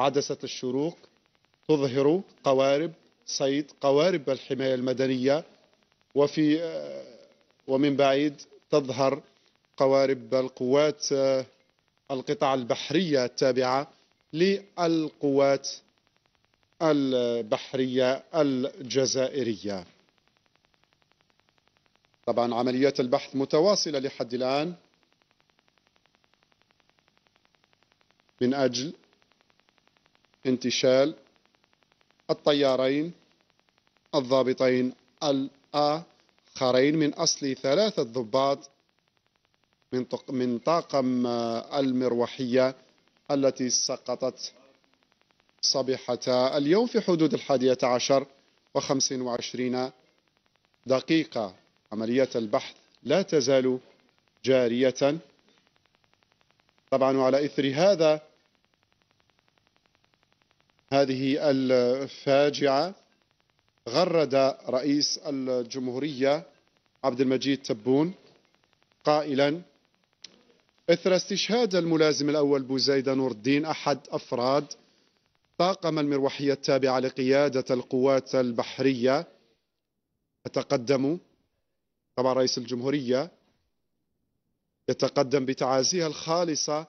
عدسة الشروق تظهر قوارب صيد قوارب الحماية المدنية وفي آه، ومن بعيد تظهر قوارب القوات آه، القطع البحرية التابعة للقوات البحرية الجزائرية طبعا عمليات البحث متواصلة لحد الآن من أجل انتشال الطيارين الضابطين الآخرين من أصل ثلاثة ضباط من من طاقم آه، المروحية التي سقطت صبيحة آه، اليوم في حدود الحادية عشر وخمسين وعشرين دقيقة عملية البحث لا تزال جارية طبعا وعلى إثر هذا هذه الفاجعة غرد رئيس الجمهورية عبد المجيد تبون قائلا إثر استشهاد الملازم الأول بوزيد نور الدين أحد أفراد طاقم المروحية التابعة لقيادة القوات البحرية تقدموا طبعا رئيس الجمهورية يتقدم بتعازيه الخالصة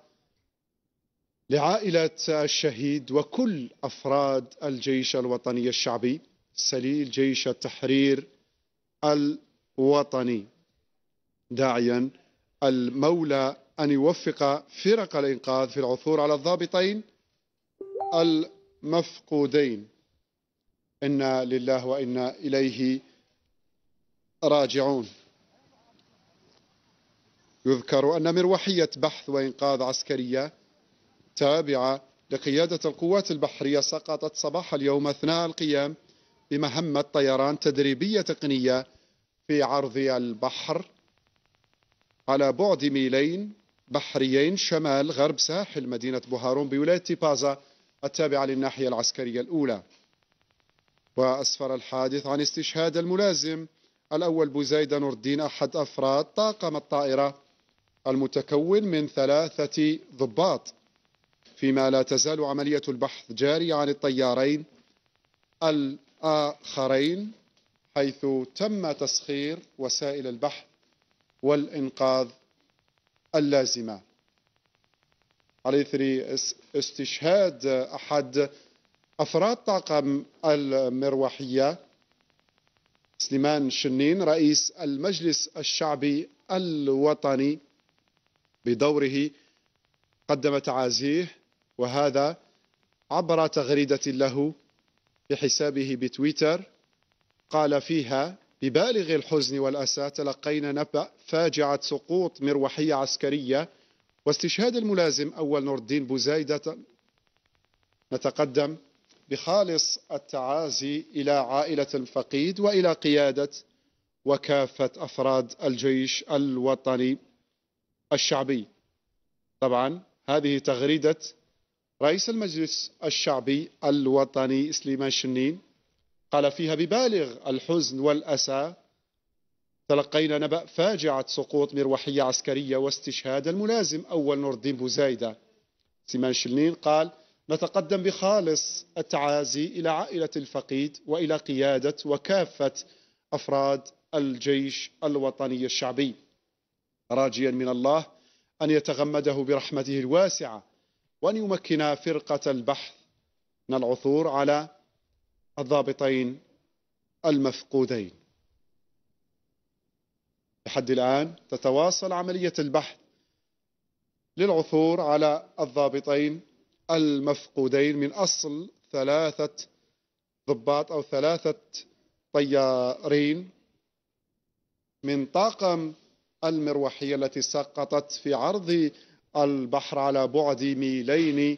لعائلة الشهيد وكل أفراد الجيش الوطني الشعبي سليل جيش التحرير الوطني داعيا المولى أن يوفق فرق الإنقاذ في العثور على الضابطين المفقودين إنا لله وإنا إليه راجعون يذكر أن مروحية بحث وإنقاذ عسكرية تابعة لقيادة القوات البحرية سقطت صباح اليوم أثناء القيام بمهمة طيران تدريبية تقنية في عرض البحر على بعد ميلين بحريين شمال غرب ساحل مدينة بوهارون بولاية بازا التابعة للناحية العسكرية الأولى وأسفر الحادث عن استشهاد الملازم الأول بوزيد نور الدين أحد أفراد طاقم الطائرة المتكون من ثلاثة ضباط فيما لا تزال عملية البحث جارية عن الطيارين الآخرين حيث تم تسخير وسائل البحث والإنقاذ اللازمة على إثر استشهاد أحد أفراد طاقم المروحية سليمان شنين رئيس المجلس الشعبي الوطني بدوره قدم تعازيه وهذا عبر تغريدة له بحسابه بتويتر قال فيها ببالغ الحزن والأسى تلقينا نبأ فاجعة سقوط مروحية عسكرية واستشهاد الملازم أول نور الدين بوزايدة نتقدم بخالص التعازي إلى عائلة الفقيد وإلى قيادة وكافة أفراد الجيش الوطني الشعبي طبعا هذه تغريدة رئيس المجلس الشعبي الوطني سليمان شنين قال فيها ببالغ الحزن والأسى تلقينا نبأ فاجعة سقوط مروحية عسكرية واستشهاد الملازم أول نور الدين بوزايدة سليمان شنين قال نتقدم بخالص التعازي إلى عائلة الفقيد وإلى قيادة وكافة أفراد الجيش الوطني الشعبي راجيا من الله أن يتغمده برحمته الواسعة وأن يمكن فرقة البحث من العثور على الضابطين المفقودين لحد الآن تتواصل عملية البحث للعثور على الضابطين المفقودين من أصل ثلاثة ضباط أو ثلاثة طيارين من طاقم المروحية التي سقطت في عرض البحر على بعد ميلين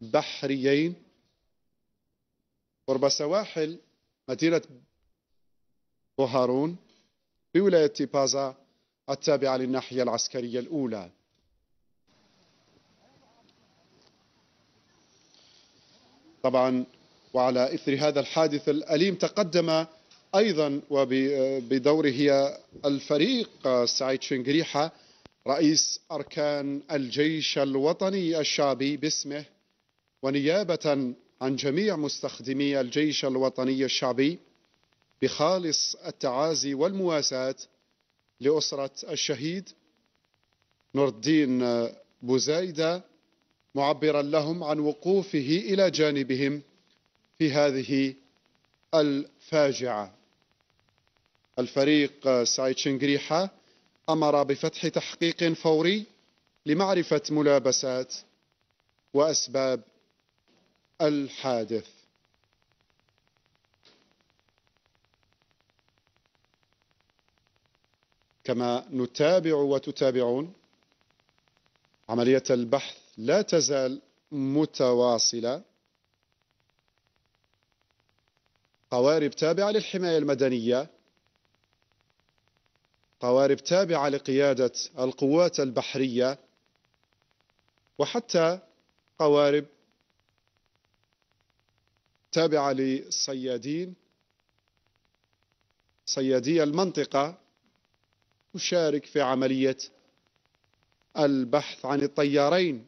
بحريين قرب سواحل مدينة بوهارون بولاية بازا التابعة للناحية العسكرية الأولى طبعا وعلى إثر هذا الحادث الأليم تقدم أيضا وبدوره الفريق سعيد شنقريحة رئيس أركان الجيش الوطني الشعبي باسمه ونيابة عن جميع مستخدمي الجيش الوطني الشعبي بخالص التعازي والمواساة لأسرة الشهيد نور الدين بوزايدة معبرا لهم عن وقوفه إلى جانبهم في هذه الفاجعة الفريق سعيد شنقريحة أمر بفتح تحقيق فوري لمعرفة ملابسات وأسباب الحادث كما نتابع وتتابعون عملية البحث لا تزال متواصلة قوارب تابعة للحماية المدنية قوارب تابعة لقيادة القوات البحرية وحتى قوارب تابعة للصيادين صيادي المنطقة تشارك في عملية البحث عن الطيارين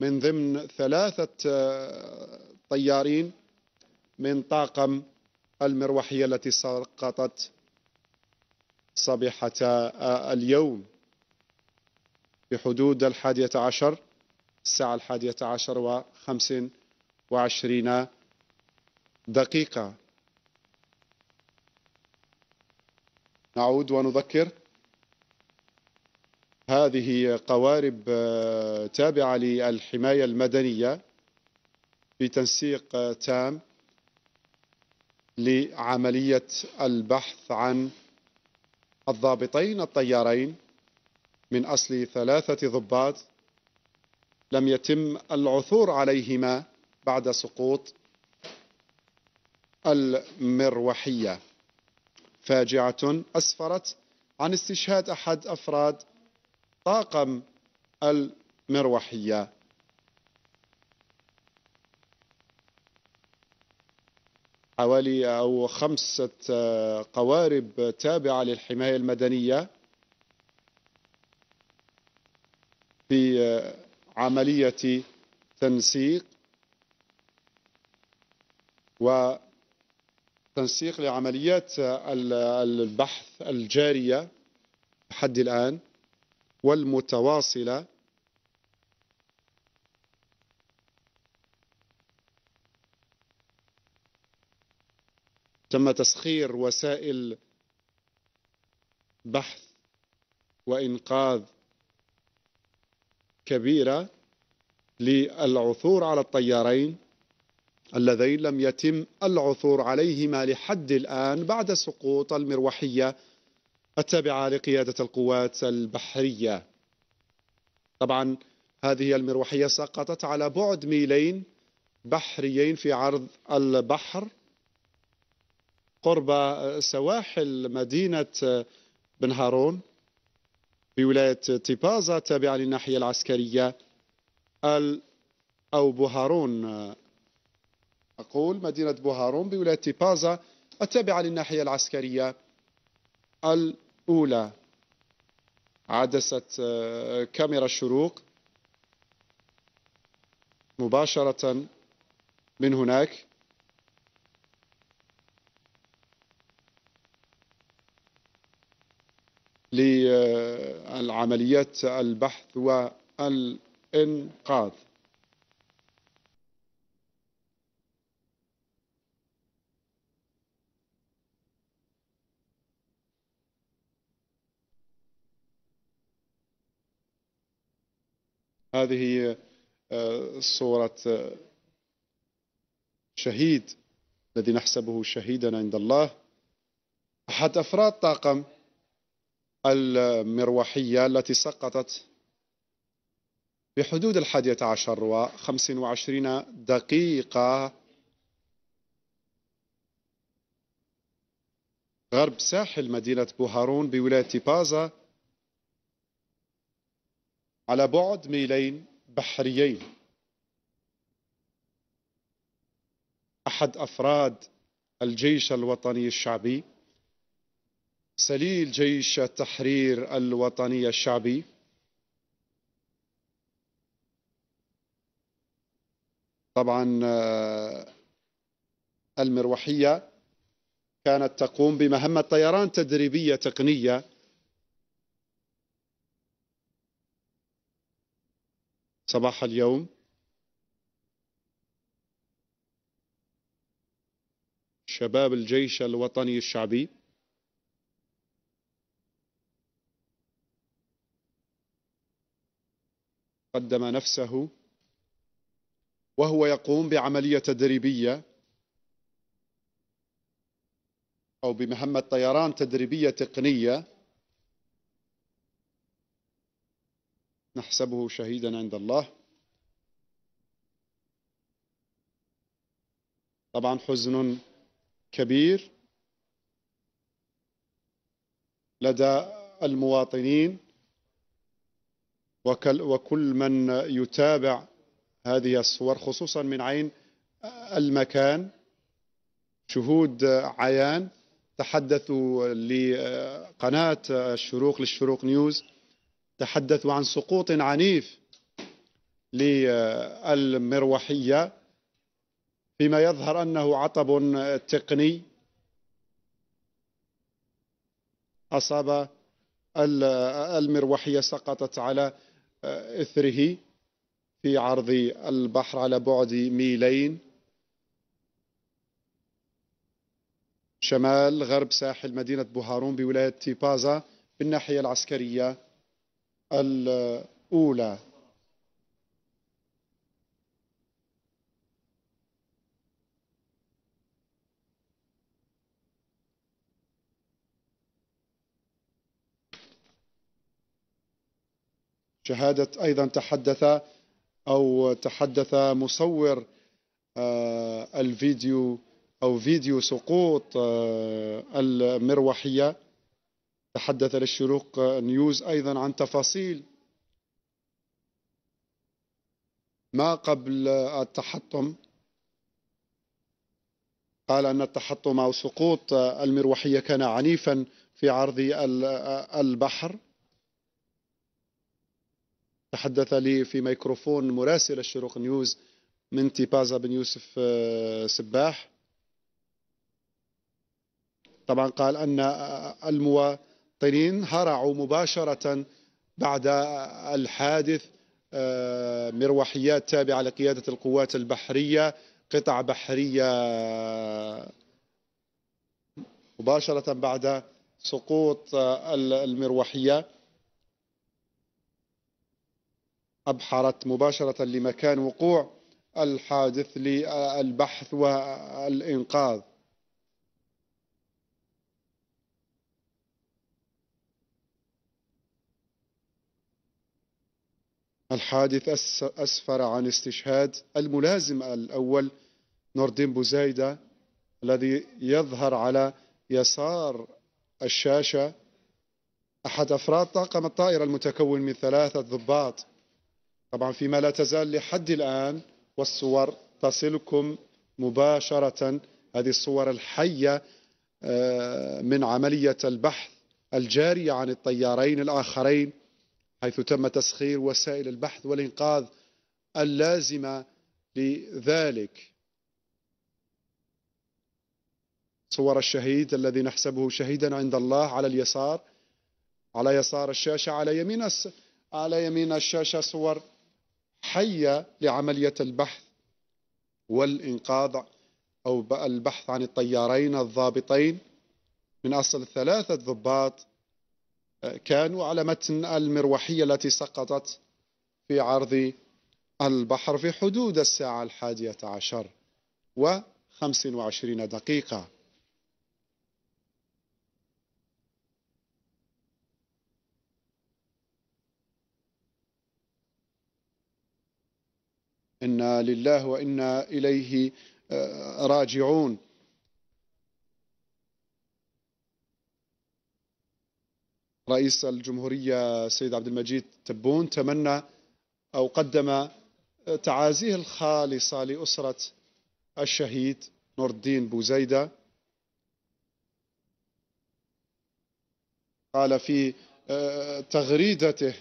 من ضمن ثلاثة آه، طيارين من طاقم المروحية التي سقطت صبيحة آه، اليوم بحدود الحادية عشر الساعة الحادية عشر وخمس وعشرين دقيقة نعود ونذكر هذه قوارب آه، تابعة للحماية المدنية بتنسيق تام لعملية البحث عن الضابطين الطيارين من أصل ثلاثة ضباط لم يتم العثور عليهما بعد سقوط المروحية فاجعة أسفرت عن استشهاد أحد أفراد طاقم المروحية حوالي أو خمسة آه، قوارب تابعة للحماية المدنية في آه، عملية تنسيق وتنسيق لعمليات آه، البحث الجارية لحد الآن والمتواصلة تم تسخير وسائل بحث وإنقاذ كبيرة للعثور على الطيارين اللذين لم يتم العثور عليهما لحد الآن بعد سقوط المروحية التابعة لقيادة القوات البحرية طبعا هذه المروحية سقطت على بعد ميلين بحريين في عرض البحر قرب سواحل مدينة بن هارون بولاية تيبازا التابعة للناحية العسكرية أو بوهارون أقول مدينة بوهارون بولاية تيبازا التابعة للناحية العسكرية الأولى عدسة آه، كاميرا الشروق مباشرة من هناك للعمليات البحث والإنقاذ هذه آه، صورة آه، شهيد الذي نحسبه شهيدا عند الله أحد أفراد طاقم المروحية التي سقطت بحدود الحادية عشر وخمس وعشرين دقيقة غرب ساحل مدينة بوهارون بولاية بازا على بعد ميلين بحريين أحد أفراد الجيش الوطني الشعبي سليل جيش التحرير الوطني الشعبي طبعا آه، المروحية كانت تقوم بمهمة طيران تدريبية تقنية صباح اليوم شباب الجيش الوطني الشعبي قدم نفسه وهو يقوم بعملية تدريبية أو بمهمة طيران تدريبية تقنية نحسبه شهيدا عند الله طبعا حزن كبير لدى المواطنين وكل من يتابع هذه الصور خصوصا من عين المكان شهود عيان تحدثوا لقناة الشروق للشروق نيوز تحدثوا عن سقوط عنيف للمروحية فيما يظهر أنه عطب تقني أصاب المروحية سقطت على إثره في عرض البحر على بعد ميلين شمال غرب ساحل مدينة بوهارون بولاية تيبازا بالناحية العسكرية الأولى شهادة أيضا تحدث أو تحدث مصور آه، الفيديو أو فيديو سقوط آه، المروحية تحدث للشروق نيوز أيضا عن تفاصيل ما قبل التحطم قال أن التحطم أو سقوط المروحية كان عنيفا في عرض البحر تحدث لي في ميكروفون مراسل الشروق نيوز من تيبازا بن يوسف آه، سباح طبعا قال أن آه، آه، المواطنين هرعوا مباشرة بعد الحادث مروحيات تابعة لقيادة القوات البحرية قطع بحرية مباشرة بعد سقوط المروحية أبحرت مباشرة لمكان وقوع الحادث للبحث والإنقاذ الحادث أسفر عن استشهاد الملازم الأول نوردين بوزايدة الذي يظهر على يسار الشاشة أحد أفراد طاقم الطائرة المتكون من ثلاثة ضباط طبعا فيما لا تزال لحد الآن والصور تصلكم مباشرة هذه الصور الحية آه، من عملية البحث الجارية عن الطيارين الآخرين حيث تم تسخير وسائل البحث والإنقاذ اللازمة لذلك صور الشهيد الذي نحسبه شهيدا عند الله على اليسار على يسار الشاشة على يمين على يمين الشاشة صور حية لعملية البحث والإنقاذ أو البحث عن الطيارين الضابطين من أصل ثلاثة ضباط آه، كانوا على متن المروحية التي سقطت في عرض البحر في حدود الساعة الحادية عشر وخمس وعشرين دقيقة إنا لله وإنا إليه آه، راجعون رئيس الجمهورية سيد عبد المجيد تبون تمنى أو قدم آه، تعازيه الخالصة لأسرة الشهيد نور الدين بوزيدة قال في آه، تغريدته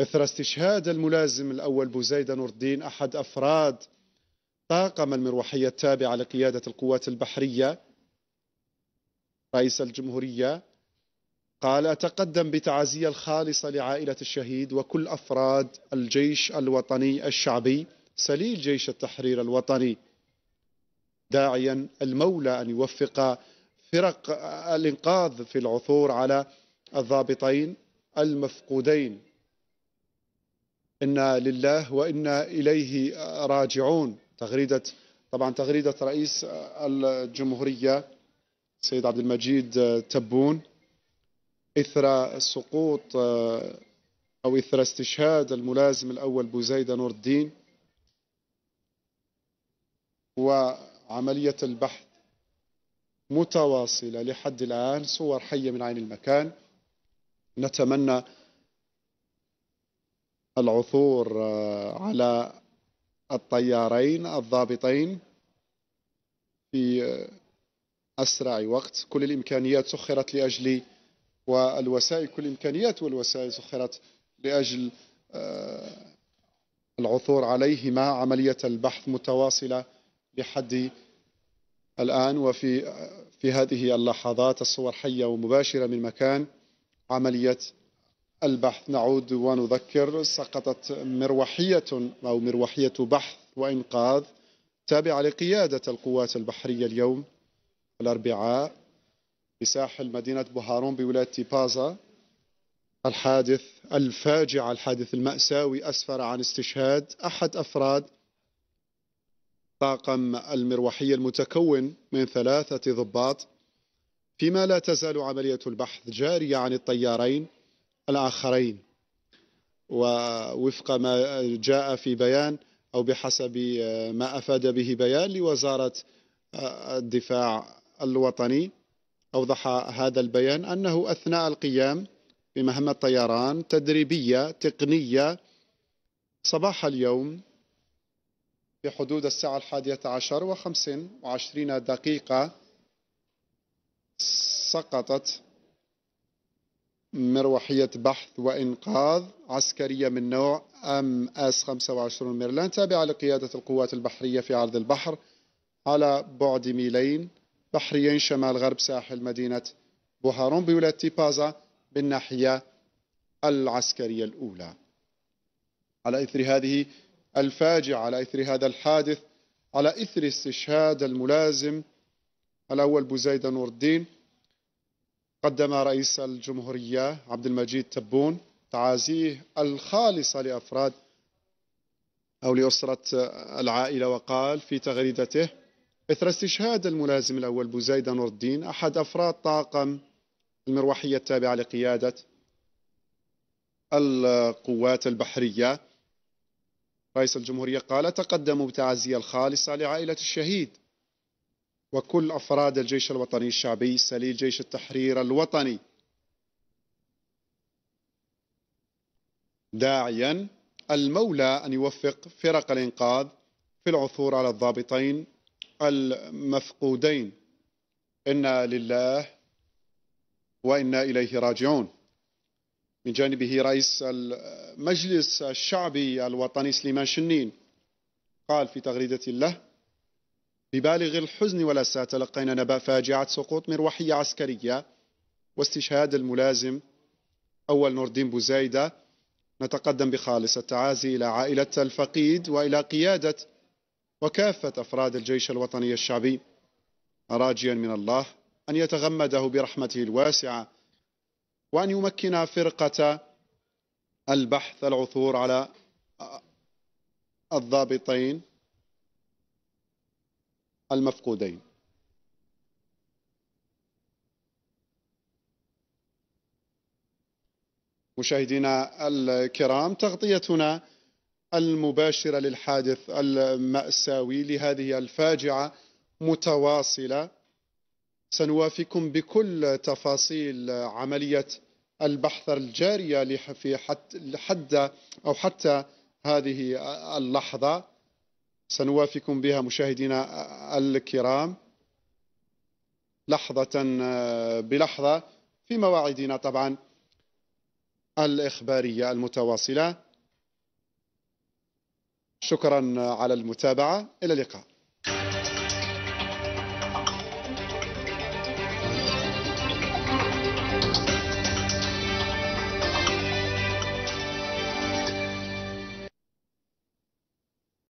إثر استشهاد الملازم الأول بوزيد نور الدين أحد أفراد طاقم المروحية التابعة لقيادة القوات البحرية رئيس الجمهورية قال أتقدم بتعازية الخالصة لعائلة الشهيد وكل أفراد الجيش الوطني الشعبي سليل جيش التحرير الوطني داعيا المولى أن يوفق فرق الإنقاذ في العثور على الضابطين المفقودين إنا لله وإنا إليه راجعون تغريدة طبعا تغريدة رئيس الجمهورية سيد عبد المجيد تبون إثر سقوط أو إثر استشهاد الملازم الأول بوزيده نور الدين وعملية البحث متواصلة لحد الآن صور حية من عين المكان نتمنى العثور آه، على الطيارين الضابطين في آه، أسرع وقت كل الإمكانيات سخرت لأجل والوسائل كل الإمكانيات والوسائل سخرت لأجل آه، العثور عليهما عملية البحث متواصلة لحد الآن وفي في هذه اللحظات الصور حية ومباشرة من مكان عملية البحث نعود ونذكر سقطت مروحية أو مروحية بحث وإنقاذ تابعة لقيادة القوات البحرية اليوم الأربعاء بساحل مدينة بوهارون بولاية تيبازا الحادث الفاجع الحادث المأساوي أسفر عن استشهاد أحد أفراد طاقم المروحية المتكون من ثلاثة ضباط فيما لا تزال عملية البحث جارية عن الطيارين الآخرين ووفق ما جاء في بيان أو بحسب ما أفاد به بيان لوزارة الدفاع الوطني أوضح هذا البيان أنه أثناء القيام بمهمة طيران تدريبية تقنية صباح اليوم في حدود الساعة الحادية عشر وخمس وعشرين دقيقة سقطت مروحية بحث وإنقاذ عسكرية من نوع أم أس 25 ميرلان تابعة لقيادة القوات البحرية في عرض البحر على بعد ميلين بحريين شمال غرب ساحل مدينة بوهارون بولاية تيبازا بالناحية العسكرية الأولى على إثر هذه الفاجعة على إثر هذا الحادث على إثر استشهاد الملازم الأول بوزيدة نور الدين قدم رئيس الجمهورية عبد المجيد تبون تعازيه الخالصة لأفراد أو لأسرة العائلة وقال في تغريدته إثر استشهاد الملازم الأول بوزيد نور الدين أحد أفراد طاقم المروحية التابعة لقيادة القوات البحرية رئيس الجمهورية قال تقدموا بتعزية الخالصة لعائلة الشهيد وكل أفراد الجيش الوطني الشعبي سليل جيش التحرير الوطني داعيا المولى أن يوفق فرق الإنقاذ في العثور على الضابطين المفقودين إنا لله وإنا إليه راجعون من جانبه رئيس المجلس الشعبي الوطني سليمان شنين قال في تغريدة له ببالغ الحزن والأسى تلقينا نبأ فاجعة سقوط مروحية عسكرية واستشهاد الملازم أول نوردين بوزايدة نتقدم بخالص التعازي إلى عائلة الفقيد وإلى قيادة وكافة أفراد الجيش الوطني الشعبي راجيا من الله أن يتغمده برحمته الواسعة وأن يمكن فرقة البحث العثور على الضابطين المفقودين مشاهدينا الكرام تغطيتنا المباشرة للحادث المأساوي لهذه الفاجعة متواصلة سنوافيكم بكل تفاصيل عملية البحث الجارية في حد أو حتى هذه اللحظة سنوافيكم بها مشاهدينا الكرام لحظة آه، بلحظة في مواعيدنا طبعا الإخبارية المتواصلة شكرا على المتابعة إلى اللقاء